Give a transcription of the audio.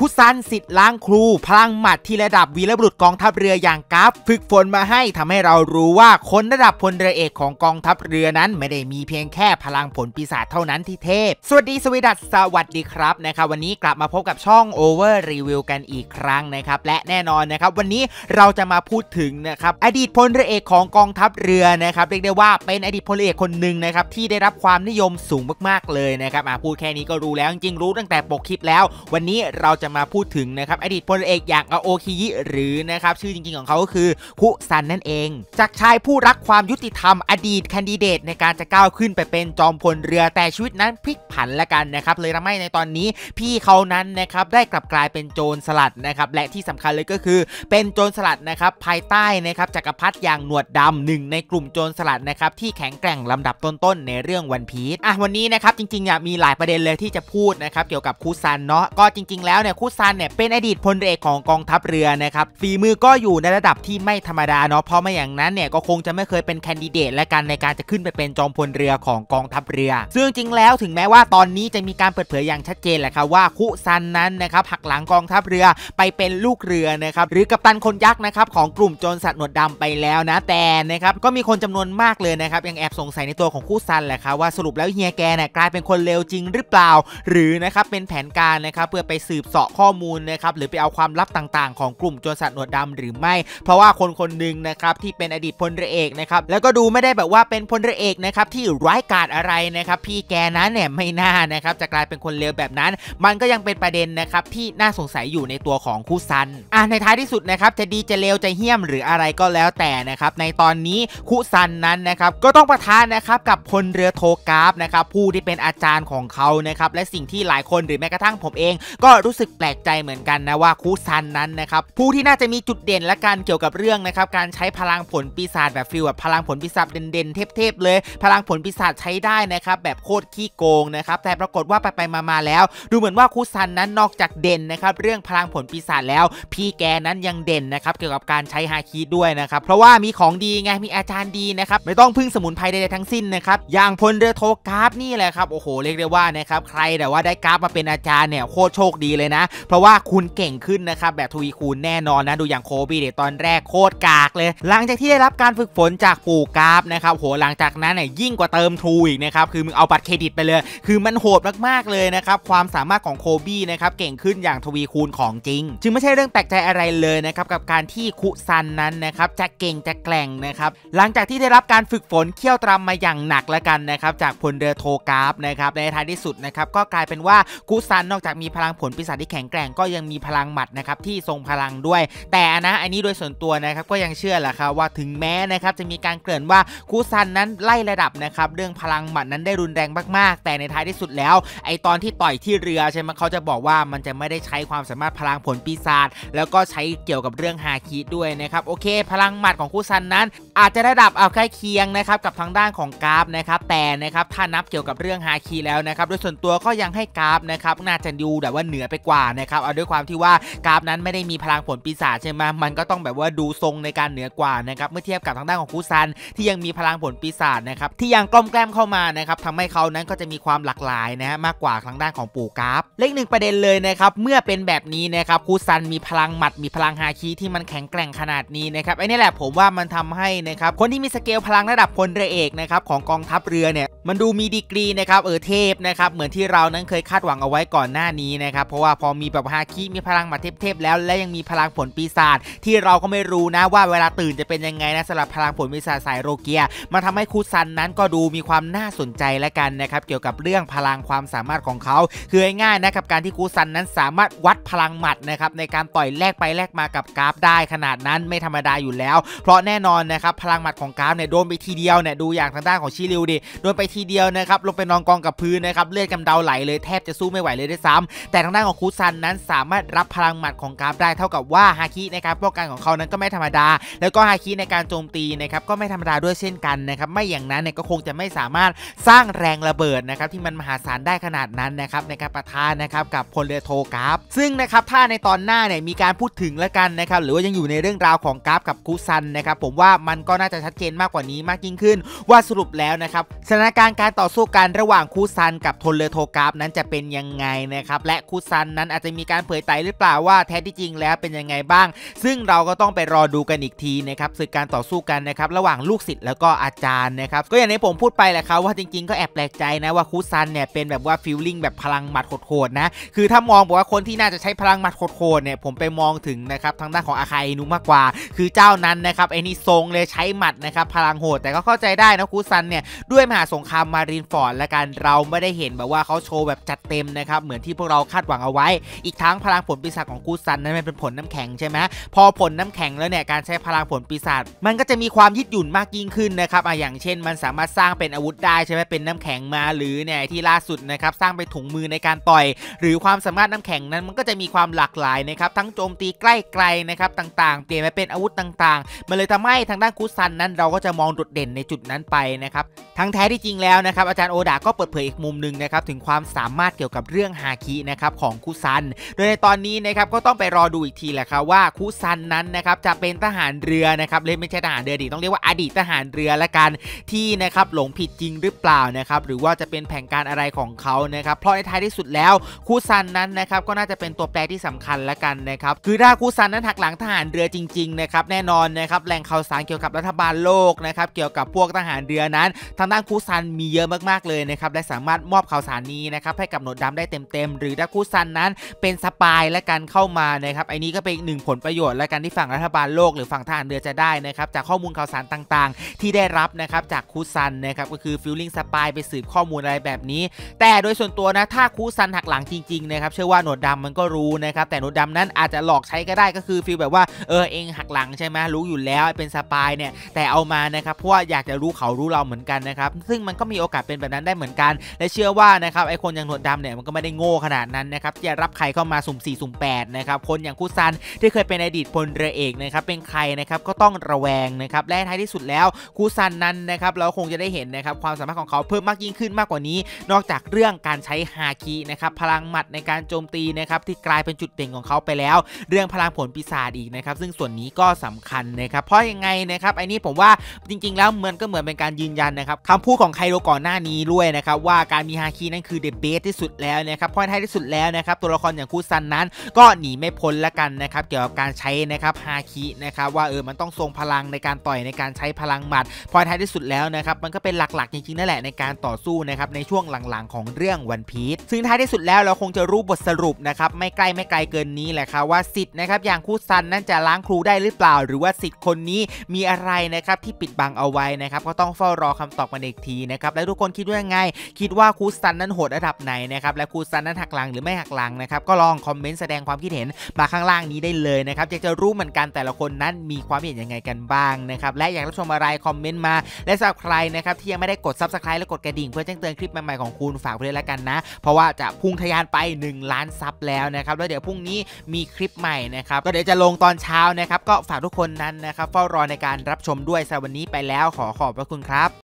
คุซันสิทธิ์ล้างครู พลังหมัดที่ระดับวีรบุรุษกองทัพเรืออย่างกัฟฝึกฝนมาให้ทำให้เรารู้ว่า คนระดับพลเรือเอกของกองทัพเรือนั้น ไม่ได้มีเพียงแค่พลังผลปีศาจเท่านั้นที่เทพ สวัสดีสวีดัสสวัสดีครับนะครับ วันนี้กลับมาพบกับช่อง Over Review กันอีกครั้งนะครับและแน่นอนนะครับวันนี้เราจะมาพูดถึงนะครับอดีตพลเรือเอก ของกองทัพเรือนะครับ เรียกได้ว่าเป็นอดีตพลเรือเอกคนหนึ่งนะครับที่ได้รับความนิยมสูงมาก ๆเลยนะครับมาพูดแค่นี้ก็รู้แล้วจริงๆรู้ตั้งแต่ปกคลิปแล้ว วันนี้เราจะะมาพูดถึงนะครับอดีตพลเอกอย่างอโอคิยิหรือนะครับชื่อจริงๆของเขาก็คือคุซันนั่นเองจากชายผู้รักความยุติธรรมอดีตแคนดิเดตในการจะก้าวขึ้นไปเป็นจอมพลเรือแต่ชีวิตนั้นพลิกผันละกันนะครับเลยทำให้ในตอนนี้พี่เขานั้นนะครับได้กลับกลายเป็นโจรสลัดนะครับและที่สำคัญเลยก็คือเป็นโจรสลัดนะครับภายใต้นะครับจักรพรรดิอย่างหนวดดำหนึ่ง ในกลุ่มโจรสลัดนะครับที่แข็งแกร่งลำดับต้นๆในเรื่องวันพีชอ่ะวันนี้นะครับจริงๆอ่ะมีหลายประเด็นเลยที่จะพูดนะครับเกี่ยวกับคุซันเนาะก็จริงๆแล้วเนี่ยคุซันเนี่ยเป็นอดีตพลเรือของกองทัพเรือนะครับฝีมือก็อยู่ในระดับที่ไม่ธรรมดาเนาะเพราะไม่อย่างนั้นเนี่ยก็คงจะไม่เคยเป็นแคนดิเดตและกันในการจะขึ้นไปเป็นจอมพลเรือของกองทัพเรือซึ่งจริงแล้วถึงแม้ว่าตอนนี้จะมีการเปิดเผยอย่างชัดเจนแหละครับว่าคุซันนั้นนะครับหักหลังกองทัพเรือไปเป็นลูกเรือนะครับหรือกัปตันคนยักษ์นะครับของกลุ่มโจรสัตว์หนวดดาไปแล้วนะแต่นะครับก็มีคนจำนวนมากเลยนะครับยังแอบสงสัยในตัวของคุซันแหละครับว่าสรุปแล้วเฮียแกเนี่ยกลายเป็นคนเลวจริงหรือเปล่า หรือนะครับเป็นแผนการนะครับเพื่อไปสืบเสาะะข้อมูลนะครับหรือไปเอาความลับต่างๆของกลุ่มโจรสัตว์หนวดดาหรือไม่เพราะว่าคนคนหนึ่งนะครับที่เป็นอดีตพลเรือเอกนะครับแล้วก็ดูไม่ได้แบบว่าเป็นพลเรือเอกนะครับที่ร้ายกาจอะไรนะครับพี่แกนั้นเนี่ยไม่น่านะครับจะกลายเป็นคนเลวแบบนั้น มันก็ยังเป็นประเด็นนะครับที่น่าสงสัยอยู่ในตัวของคู่ซันอ่ะในท้ายที่สุดนะครับจะดีจะเลวจะเฮี้ยมหรืออะไรก็แล้วแต่นะครับในตอนนี้คู่ซันนั้นนะครับก็ต้องประทานนะครับกับพลเรือโทกราฟนะครับผู้ที่เป็นอาจารย์ของเขานะครับและสิ่งที่หลายคนหรือแม้กระทั่งผมเอง ก็รู้สึกแปลกใจเหมือนกันนะว่าคูซันนั้นนะครับผู้ที่น่าจะมีจุดเด่นและการเกี่ยวกับเรื่องนะครับการใช้พลังผลปีศาจแบบฟิลแบบพลังผลปีศาจเด่นๆ เทพๆเลย พลังผลปีศาจใช้ได้นะครับแบบโคตรขี้โกงนะครับแต่ปรากฏว่าไปไปมาาแล้ว ดูเหมือนว่าคูซันนั้นนอกจากเด่นนะครับเรื่องพลังผลปีศาจแล้ว พี่แกนั้นยังเด่นนะครับเกี่ยวกับการใช้ฮาคิด้วยนะครับเพราะว่ามีของดีไงมีอาจารย์ดีนะครับไม่ต้องพึ่งสมุนไพรใดๆทั้งสิ้นนะครับอย่างพลเรือโทกราฟนี่แหละครับโอ้โหเรียกได้ว่านะครับใครแต่ว่าได้กราฟมาเป็นอาจารย์เนี่ยโคตรโชคดีเลยนะเพราะว่าคุณเก่งขึ้นนะครับแบบทวีคูณแน่นอนนะดูอย่างโคบีเดตอนแรกโคตรกากเลย หลังจากที่ได้รับการฝึกฝนจากปู่กราฟนะครับโหหลังจากนั้นเนี่ยยิ่งกว่าเติมทรูอีกนะครับคือมึงเอาบัตรเครดิตไปเลย คือมันโหดมากๆเลยนะครับความสามารถของโคบีนะครับเก่งขึ้นอย่างทวีคูณของจริง จึงไม่ใช่เรื่องแปลกใจอะไรเลยนะครับกับการที่คุซันนั้นนะครับจะเก่งจะแกล่งนะครับหลังจากที่ได้รับการฝึกฝนเคี่ยวตรำมาอย่างหนักแล้วกันนะครับจากพลเรือโทกราฟนะครับในท้ายที่สุดนะครับก็กลายเป็นว่ากุซันนอกจากมีพลังผลปีศาจแข็งแกร่งก็ยังมีพลังหมัดนะครับที่ทรงพลังด้วย แต่นะอันนี้โดยส่วนตัวนะครับก็ยังเชื่อแหละครับว่าถึงแม้นะครับจะมีการเกลื่อนว่าคูซันนั้นไล่ระดับนะครับ เรื่องพลังหมัดนั้นได้รุนแรงมาก ๆ แต่ในท้ายที่สุดแล้ว ไอตอนที่ต่อยที่เรือใช่ไหมเขาจะบอกว่ามันจะไม่ได้ใช้ความสามารถพลังผลปีศาจแล้วก็ใช้เกี่ยวกับเรื่องฮาคิด้วยนะครับโอเค พลังหมัดของคูซันนั้นอาจจะระดับเอาใกล้เคียงนะครับกับทางด้านของกราฟนะครับแต่นะครับถ้านับเกี่ยวกับเรื่องฮาคีแล้วนะครับโดยส่วนตัวก็ยังให้กราฟนะครับน่าจะดูแบบว่าเหนือไปกว่านะครับเอาด้วยความที่ว่ากราฟนั้นไม่ได้มีพลังผลปีศาจใช่ไหมมันก็ต้องแบบว่าดูทรงในการเหนือกว่านะครับเมื่อเทียบกับทางด้านของคูซันที่ยังมีพลังผลปีศาจนะครับที่ยังกล้อมแกล้มเข้ามานะครับทำให้เขานั้นก็จะมีความหลากหลายนะฮะมากกว่าทางด้านของปู่กราฟ เลขหนึ่งประเด็นเลยนะครับเมื่อเป็นแบบนี้นะครับคูซันมีพลังหมัดมีพลังฮาคีที่มันแข็งแกร่งขนาดนี้นะครับไอ้นี่แหละ ผมว่ามันทำให้นะครับคนที่มีสเกลพลังระดับพลเรือเอกนะครับของกองทัพเรือเนี่ยมันดูมีดีกรีนะครับเออเทพนะครับ เหมือนที่เรานั้นเคยคาดหวังเอาไว้ก่อนหน้านี้นะครับ เพราะว่าพอมีแบบฮาคิมีพลังมาเทพๆแล้ว และยังมีพลังผลปีศาจที่เราก็ไม่รู้นะว่าเวลาตื่นจะเป็นยังไงนะสำหรับพลังผลปีศาจสายโรเกียมาทำให้คูซันนั้นก็ดูมีความน่าสนใจและกันนะครับ เกี่ยวกับเรื่องพลังความสามารถของเขาคือง่ายๆนะครับ การที่คูซันนั้นสามารถวัดพลังหมัดนะครับในการต่อยแลกไปแลกมากับกราฟได้ ขนาดนั้นไม่ธรรมดาอยู่แล้ว เพราะแน่นอนนะครับพลังหมัดของกราฟเนี่ยโดนไปทีเดียวเนี่ยดูอย่างทางด้านของชิริวดิโดนไปทีเดียวนะครับลงไปนอนกองกับพื้นนะครับเลือดกำเดาไหลเลยแทบจะสู้ไม่ไหวเลยด้วยซ้ำแต่ทางด้านของคูซันนั้น สามารถรับพลังหมัดของกราฟได้เท่ากับว่าฮาคิในการป้องกันของเขานั้นก็ไม่ธรรมดา แล้วก็ฮาคิในการโจมตีนะครับก็ไม่ธรรมดาด้วยเช่นกันนะครับไม่อย่างนั้นเนี่ยก็คงจะไม่สามารถสร้างแรงระเบิดนะครับที่มันมหาศาลได้ขนาดนั้นนะครับในการประทานนะครับกับพลเรือโทกราฟ ซึ่งนะครับถ้าในตอนหน้าเนี่ยมีการพูดถึงแล้วกันนะครับหรือว่ายังอยู่ในเรื่องราวของกราฟกับคูซันนะครับผมว่ามันก็น่าจะชัดเจนมากกว่านี้มากยิ่งขึ้นว่าสรุปแล้วนะครับสถานการณ์การต่อสู้กันระหว่างคูซัน กับทนเลโทกราฟนั้นจะเป็นยังไง นะครับ และคูซันนั้นอาจจะมีการเผยไตหรือเปล่าว่าแท้ที่จริงแล้วเป็นยังไงบ้าง ซึ่งเราก็ต้องไปรอดูกันอีกที นะครับสึกการต่อสู้กันนะครับระหว่างลูกศิษย์แล้วก็อาจารย์นะครับก็อย่างที่ผมพูดไปแหละครับว่าจริงๆก็แอบแปลกใจนะว่าคูซันเนี่ยเป็นแบบว่าฟิลลิ่งแบบพลังหมัดโหดๆนะคือถ้ามองบอกว่าคนที่น่าจะใช้พลังหมัดโหดๆเนี่ยผมไปมองถึงนะครับทางด้านของอาคาอนุมากกว่า คือเจ้านั้นนะครับไอ้นี่ทรงเลยใช้หมัดนะครับพลังโหดแต่ก็เข้าใจได้นะคูซันเนี่ยด้วยมหาสงครามมารินฟอร์ดและการเราไม่ได้เห็นแบบว่าเขาโชว์แบบจัดเต็มนะครับเหมือนที่พวกเราคาดหวังเอาไว้อีกทั้งพลังผลปีศาจของคูซันนั้นมันเป็นผลน้ำแข็งใช่ไหมพอผลน้ำแข็งแล้วเนี่ยการใช้พลังผลปีศาจมันก็จะมีความยืดหยุ่นมากยิ่งขึ้นนะครับอ่ะอย่างเช่น มันสามารถสร้างเป็นอาวุธได้ใช่ไหมเป็นน้ำแข็งมาหรือเนี่ยที่ล่าสุดนะครับสร้างเป็นถุงมือในการต่อย หรือความสามารถน้ำแข็งนั้นมันก็จะมีความหลากหลายนะครับทั้งโจมตีใกล้ไกลนะครับต่างๆเปลี่ยนมาเป็นอาวุธต่างๆมันเลยทำให้ทางด้านคุซันนั้นเราก็จะมองโดดเด่นในจุดนั้นไปนะครับ ทั้งแท้ที่จริงแล้วนะครับอาจารย์โอดาก็เปิดเผยอีกมุมหนึ่งนะครับถึงความสามารถเกี่ยวกับเรื่องฮาคินะครับของคุซัน โดยในตอนนี้นะครับก็ต้องไปรอดูอีกทีแหละครับว่าคุซันนั้นนะครับจะเป็นทหารเรือนะครับเลยไม่ใช่ทหารเรือดีต้องเรียกว่าอดีตทหารเรือละกันที่นะครับหลงผิดจริงหรือเปล่านะครับหรือว่าจะเป็นแผนการอะไรของเขานะครับเพราะในท้ายที่สุดแล้วคุซันนั้นนะครับก็น่าจะเป็นตัวแปรที่สำคัญละกันนะครับคือถ้าคุซันนั้นหักหลังทหารเรือจริงๆนะครับแน่นอนนะครับแหล่งข่าวสารเกี่ยวกับับรัฐบาลโลกนะครับเกี่ยวกับพวกทหารเรือนั้นทางด้านคูซันมีเยอะมากๆเลยนะครับและสามารถมอบข่าวสารนี้นะครับให้กับหนวดดาได้เต็มๆหรือถ้าคูซันนั้นเป็นสปายและการเข้ามานะครับไอ้นี้ก็เป็นหนึ่งผลประโยชน์และการที่ฝั่งรัฐบาลโลกหรือฝั่งทหารเรือจะได้นะครับจากข้อมูลข่าวสารต่างๆ ที่ได้รับนะครับจากคูซันนะครับก็คือฟิลลิ่งสปายไปสืบข้อมูลอะไรแบบนี้ แต่โดยส่วนตัวนะถ้าคูซันหักหลังจริงๆนะครับเชื่อว่าหนวดดามันก็รู้นะครับแต่หนวดดานั้นอาจจะหลอกใช้ก็ได้ ก็คือฟิลแบบว่าเออเองหักหลังใช่ไหมรู้อยู่แล้วเป็นสปายเนี่ยแต่เอามานะครับเพราะว่าอยากจะรู้เขารู้เราเหมือนกันนะครับซึ่งมันก็มีโอกาสเป็นแบบนั้นได้เหมือนกัน และเชื่อว่านะครับไอคนอย่างหนวดดำเนี่ยมันก็ไม่ได้โง่ขนาดนั้นนะครับจะรับใครเข้ามาสุ่ม4สุ่ม8นะครับคนอย่างคุซันที่เคยเป็นอดีตพลเรือเอกนะครับ เป็นใครนะครับก็ต้องระแวงนะครับและท้ายที่สุดแล้วคุซันนั้นนะครับเราคงจะได้เห็นนะครับความสามารถของเขาเพิ่มมากยิ่งขึ้นมากกว่านี้นอกจากเรื่องการใช้ฮาคินะครับพลังหมัดในการโจมตีนะครับ ที่กลายเป็นจุดเด่นของเขาไปแล้ว เรื่องพลังผลปีศาจอีกนะครับ ซึ่งส่วนนี้ก็สำคัญนะครับ เพราะยังไงนะครับครับไอ้นี่ผมว่าจริงๆแล้วมันก็เหมือนเป็นการยืนยันนะครับคำพูดของไคโรก่อนหน้านี้ด้วยนะครับว่าการมีฮาคีนั้นคือเดอะเบสที่สุดแล้วนะครับพอยท้ายที่สุดแล้วนะครับตัวละครอย่างคูซันนั้น ก็หนีไม่พ้นละกันนะครับเกี่ยวกับการใช้นะครับฮาคีนะครับว่าเออมันต้องทรงพลังในการต่อยในการใช้พลังหมัดพอท้ายที่สุดแล้วนะครับมันก็เป็นหลักๆจริงๆนั่นแหละในการต่อสู้นะครับในช่วงหลังๆของเรื่องวันพีซซึ่งท้ายที่สุดแล้วเราคงจะรู้บทสรุปนะครับไม่ใกล้ไม่ไกลเกินนี้แหละครับว่าสิทธิ์นะครับอย่างคูซันนั้นจะล้างครูได้หรือเปล่า หรือว่าสิทธิ์คนนี้มีอะอะไรนะครับที่ปิดบังเอาไว้นะครับก็ต้องเฝ้ารอคำตอบกันอีกทีนะครับและทุกคนคิดว่ายังไงคิดว่าคูซันนั้นโหดระดับไหนนะครับและคูซันนั้นหักหลังหรือไม่หักหลังนะครับก็ลองคอมเมนต์แสดงความคิดเห็นมาข้างล่างนี้ได้เลยนะครับอยากจะรู้เหมือนกันแต่ละคนนั้นมีความเห็นยังไงกันบ้างนะครับและอยากรับชมอะไรคอมเมนต์มาและสำหรับใครนะครับที่ยังไม่ได้กดซับสไครต์และกดกระดิ่งเพื่อแจ้งเตือนคลิปใหม่ๆของคุณฝากไว้เลยละกันนะเพราะว่าจะพุ่งทะยานไป 1 ล้านซับแล้วนะครับแล้วเดี๋ยวพรุ่งนี้มีคลิปใหม่นะครับก็เดี๋ยวจะลงตอนเช้านะครับก็ฝากทุกคนนั้นนะครับเฝ้ารอในการรับชมด้วยสำหรับวันนี้ไปแล้วขอขอบพระคุณครับ